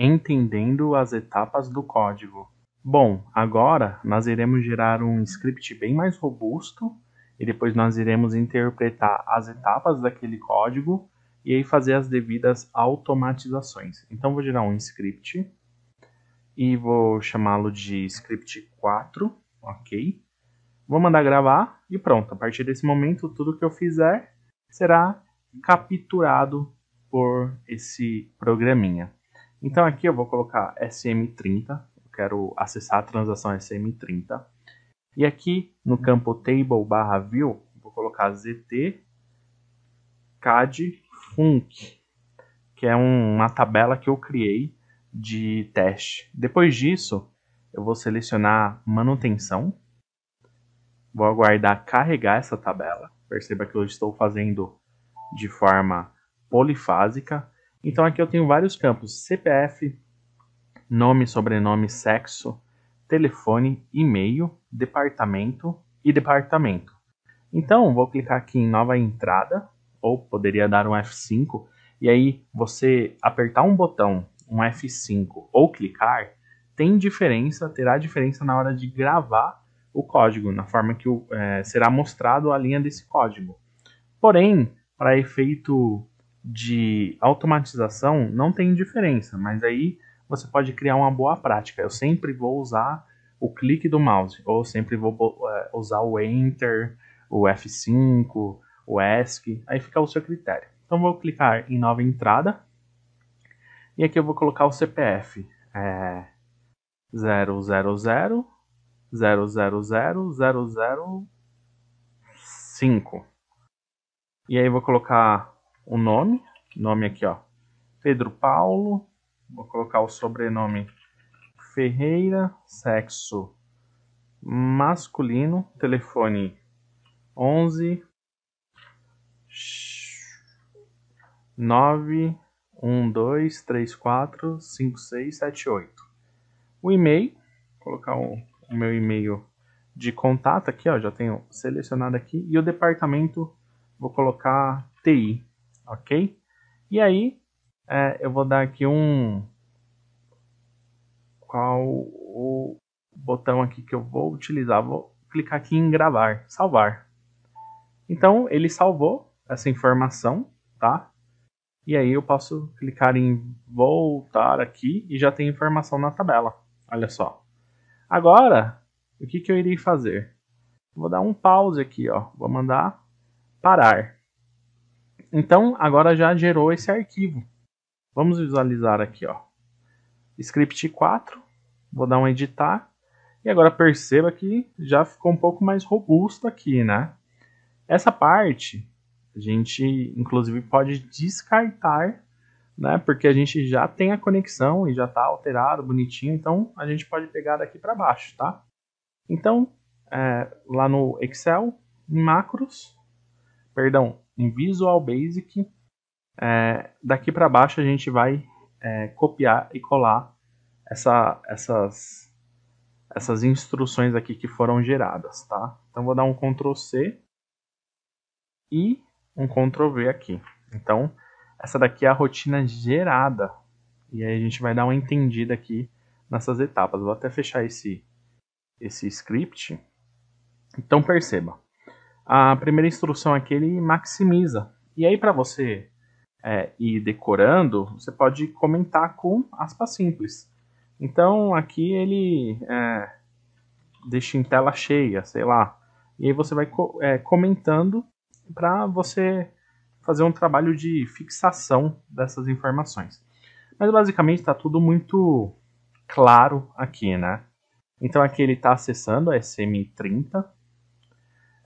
entendendo as etapas do código. Bom, agora nós iremos gerar um script bem mais robusto e depois nós iremos interpretar as etapas daquele código e aí fazer as devidas automatizações. Então vou gerar um script e vou chamá-lo de script 4, ok? Vou mandar gravar e pronto. A partir desse momento, tudo que eu fizer será capturado por esse programinha. Então aqui eu vou colocar SM30, eu quero acessar a transação SM30. E aqui no campo table view, vou colocar ZT CAD FUNC, que é uma tabela que eu criei de teste. Depois disso, eu vou selecionar manutenção, vou aguardar carregar essa tabela. Perceba que eu estou fazendo de forma polifásica, então aqui eu tenho vários campos: CPF, nome, sobrenome, sexo, telefone, e-mail, departamento e departamento. Então vou clicar aqui em nova entrada, ou poderia dar um F5, e aí você apertar um botão, um F5, ou clicar, tem diferença, terá diferença na hora de gravar o código, na forma que é, será mostrado a linha desse código. Porém, para efeito de automatização não tem diferença, mas aí você pode criar uma boa prática. Eu sempre vou usar o clique do mouse, ou sempre vou eh, usar o Enter, o F5, o ESC, aí fica o seu critério. Então vou clicar em nova entrada e aqui eu vou colocar o CPF é, 000 000 e aí vou colocar o nome, nome aqui, ó, Pedro Paulo, vou colocar o sobrenome Ferreira, sexo masculino, telefone 11 9 O e-mail, vou colocar o, o meu e-mail de contato aqui, ó, já tenho selecionado aqui e o departamento vou colocar TI, ok? E aí é, eu vou dar aqui um qual o botão aqui que eu vou utilizar, vou clicar aqui em gravar, salvar. Então ele salvou essa informação, tá? E aí eu posso clicar em voltar aqui e já tem informação na tabela. Olha só. Agora, o que, que eu irei fazer? Vou dar um pause aqui, ó. Vou mandar parar. Então, agora já gerou esse arquivo. Vamos visualizar aqui, ó. Script 4, vou dar um editar. E agora perceba que já ficou um pouco mais robusto aqui, né? Essa parte, a gente inclusive pode descartar, né? Porque a gente já tem a conexão e já está alterado, bonitinho. Então, a gente pode pegar daqui para baixo, tá? Então, é, lá no Excel, em macros, perdão, em Visual Basic. É, daqui para baixo a gente vai é, copiar e colar essa, essas, essas instruções aqui que foram geradas, tá? Então vou dar um Ctrl C e um Ctrl V aqui. Então essa daqui é a rotina gerada e aí a gente vai dar uma entendida aqui nessas etapas. Vou até fechar esse, esse script. Então perceba, a primeira instrução aqui ele maximiza. E aí, para você é, ir decorando, você pode comentar com aspas simples. Então, aqui ele é, deixa em tela cheia, sei lá. E aí você vai co é, comentando para você fazer um trabalho de fixação dessas informações. Mas basicamente está tudo muito claro aqui, né? Então aqui ele está acessando a SM30,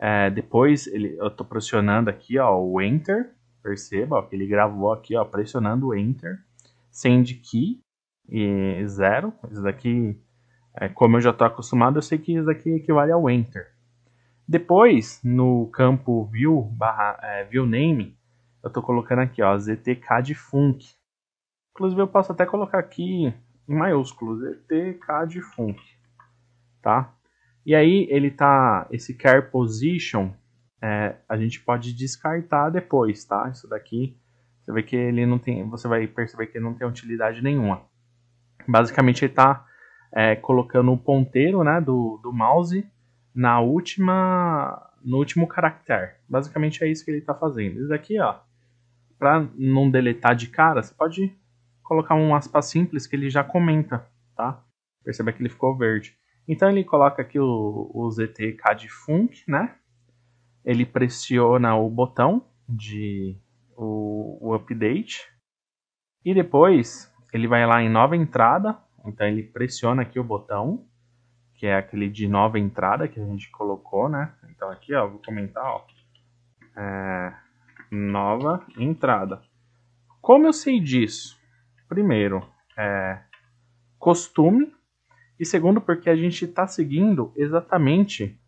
é, depois ele, eu tô pressionando aqui ó, o Enter, perceba ó, que ele gravou aqui ó, pressionando o Enter, send key e zero. Isso daqui, é, como eu já estou acostumado, eu sei que isso daqui equivale ao Enter. Depois, no campo view, barra, é, view name, eu estou colocando aqui ó, ZTK de Funk. Inclusive eu posso até colocar aqui em maiúsculo, ZTK de Funk, tá? E aí ele tá, esse care position, é, a gente pode descartar depois, tá? Isso daqui, você vê que ele não tem, você vai perceber que ele não tem utilidade nenhuma. Basicamente ele tá é, colocando o ponteiro, né, do, do mouse na última, no último caractere. Basicamente é isso que ele está fazendo. Isso daqui, ó, para não deletar de cara, você pode colocar um aspa simples que ele já comenta, tá? Perceba que ele ficou verde. Então ele coloca aqui o, o ZTK de funk, né? Ele pressiona o botão de o, o update e depois ele vai lá em nova entrada. Então ele pressiona aqui o botão que é aquele de nova entrada que a gente colocou, né? Então aqui, ó, vou comentar, ó, é, nova entrada. Como eu sei disso? Primeiro, é, costume, e segundo, porque a gente está seguindo exatamente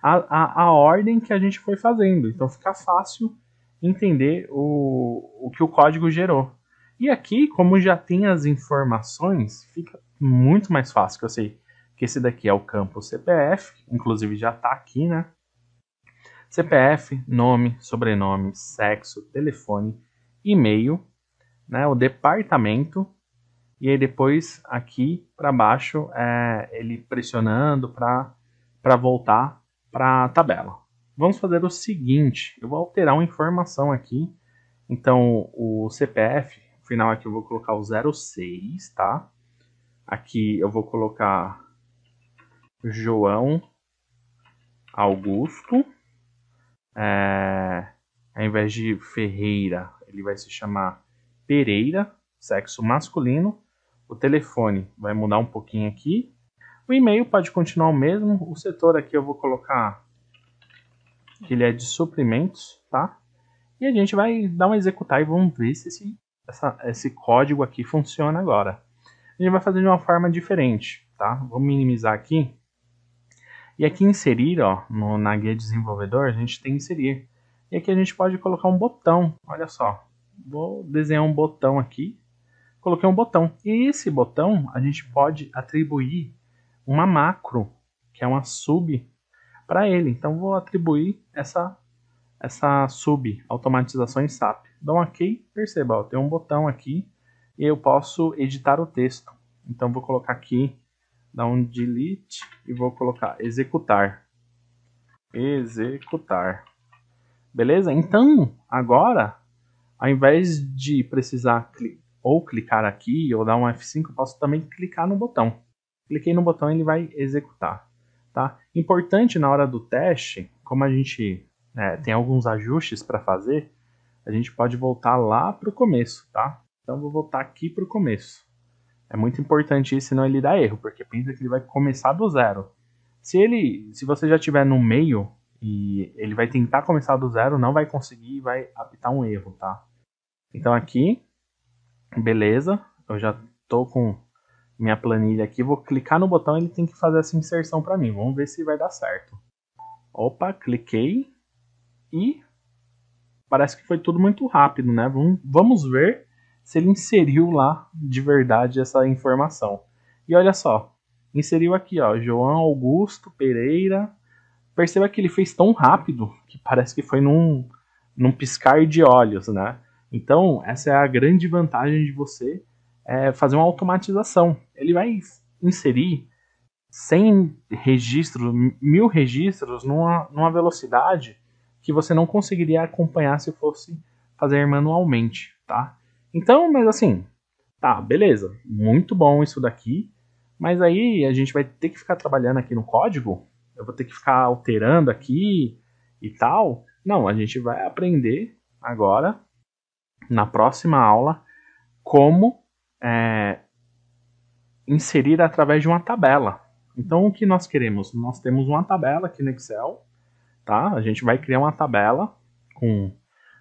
a, a, a, ordem que a gente foi fazendo. Então fica fácil entender o, o que o código gerou. E aqui, como já tem as informações, fica muito mais fácil. Eu sei que esse daqui é o campo CPF, inclusive já está aqui, né? CPF, nome, sobrenome, sexo, telefone, e-mail, né, o departamento, e aí depois aqui para baixo é ele pressionando para voltar para a tabela. Vamos fazer o seguinte, eu vou alterar uma informação aqui, então o CPF, no final aqui eu vou colocar o 06, tá? Aqui eu vou colocar João Augusto, é, ao invés de Ferreira, ele vai se chamar Pereira, sexo masculino, o telefone vai mudar um pouquinho aqui. O e-mail pode continuar o mesmo. O setor aqui eu vou colocar que ele é de suprimentos, tá? E a gente vai dar uma executar e vamos ver se esse, essa, esse código aqui funciona agora. A gente vai fazer de uma forma diferente, tá? Vou minimizar aqui. E aqui inserir, ó, no, na guia desenvolvedor, a gente tem inserir. E aqui a gente pode colocar um botão, olha só. Vou desenhar um botão aqui, coloquei um botão. E esse botão a gente pode atribuir uma macro, que é uma sub, para ele. Então vou atribuir essa, essa sub, automatização em SAP. Dou um OK, perceba, ó, tem um botão aqui e eu posso editar o texto. Então vou colocar aqui, dar um delete e vou colocar executar. Executar. Beleza? Então, agora, ao invés de precisar clicar ou clicar aqui ou dar um F5, eu posso também clicar no botão. Cliquei no botão ele vai executar. Tá? Importante na hora do teste, como a gente é, tem alguns ajustes para fazer, a gente pode voltar lá para o começo. Tá? Então vou voltar aqui para o começo. É muito importante isso, senão ele dá erro, porque pensa que ele vai começar do zero. Se ele, se você já estiver no meio e ele vai tentar começar do zero, não vai conseguir e vai apitar um erro, tá? Então aqui Beleza, eu já estou com minha planilha aqui. Vou clicar no botão, ele tem que fazer essa inserção para mim. Vamos ver se vai dar certo. Opa, cliquei e parece que foi tudo muito rápido, né? Vamos ver se ele inseriu lá de verdade essa informação. E olha só, inseriu aqui, ó, João Augusto Pereira. Perceba que ele fez tão rápido que parece que foi num, num piscar de olhos, né? Então, essa é a grande vantagem de você é, fazer uma automatização. Ele vai inserir 100 registros, mil registros, numa, numa velocidade que você não conseguiria acompanhar se fosse fazer manualmente, tá? Então, mas assim, tá, beleza, muito bom isso daqui, mas aí a gente vai ter que ficar trabalhando aqui no código, eu vou ter que ficar alterando aqui e tal. Não, a gente vai aprender agora na próxima aula como é, inserir através de uma tabela. Então, o que nós queremos? Nós temos uma tabela aqui no Excel, tá? A gente vai criar uma tabela com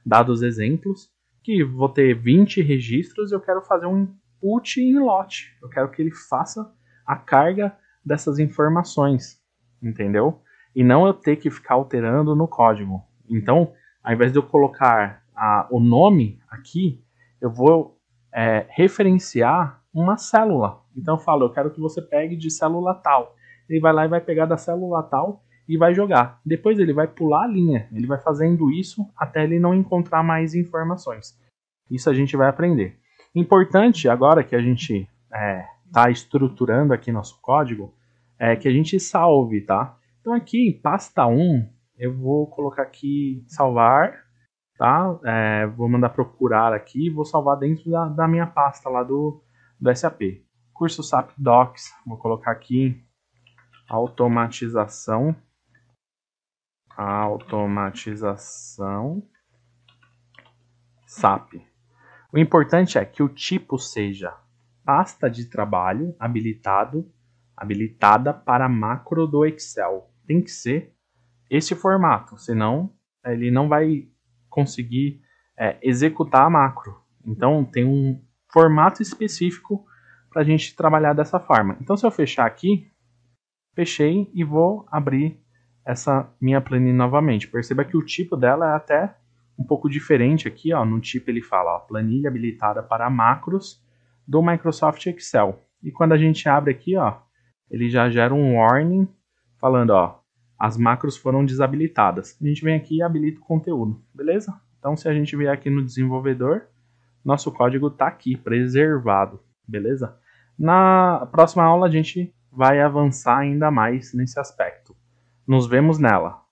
dados exemplos, que vou ter 20 registros eu quero fazer um input em lote. Eu quero que ele faça a carga dessas informações, entendeu? E não eu ter que ficar alterando no código. Então, ao invés de eu colocar a, o nome aqui, eu vou é, referenciar uma célula. Então eu falo, eu quero que você pegue de célula tal. Ele vai lá e vai pegar da célula tal e vai jogar. Depois ele vai pular a linha, ele vai fazendo isso até ele não encontrar mais informações. Isso a gente vai aprender. Importante agora que a gente está é, tá estruturando aqui nosso código é que a gente salve, tá? Então aqui em pasta 1, eu vou colocar aqui salvar tá? É, vou mandar procurar aqui e vou salvar dentro da, da, minha pasta lá do, do SAP. Curso SAP Docs, vou colocar aqui automatização. Automatização SAP. O importante é que o tipo seja pasta de trabalho habilitado, habilitada para macro do Excel. Tem que ser esse formato, senão ele não vai conseguir é, executar a macro. Então tem um formato específico para a gente trabalhar dessa forma. Então se eu fechar aqui, fechei e vou abrir essa minha planilha novamente. Perceba que o tipo dela é até um pouco diferente aqui, ó, no tipo ele fala ó, planilha habilitada para macros do Microsoft Excel. E quando a gente abre aqui, ó, ele já gera um warning falando, ó, as macros foram desabilitadas. A gente vem aqui e habilita o conteúdo, beleza? Então, se a gente vier aqui no desenvolvedor, nosso código está aqui, preservado, beleza? Na próxima aula, a gente vai avançar ainda mais nesse aspecto. Nos vemos nela!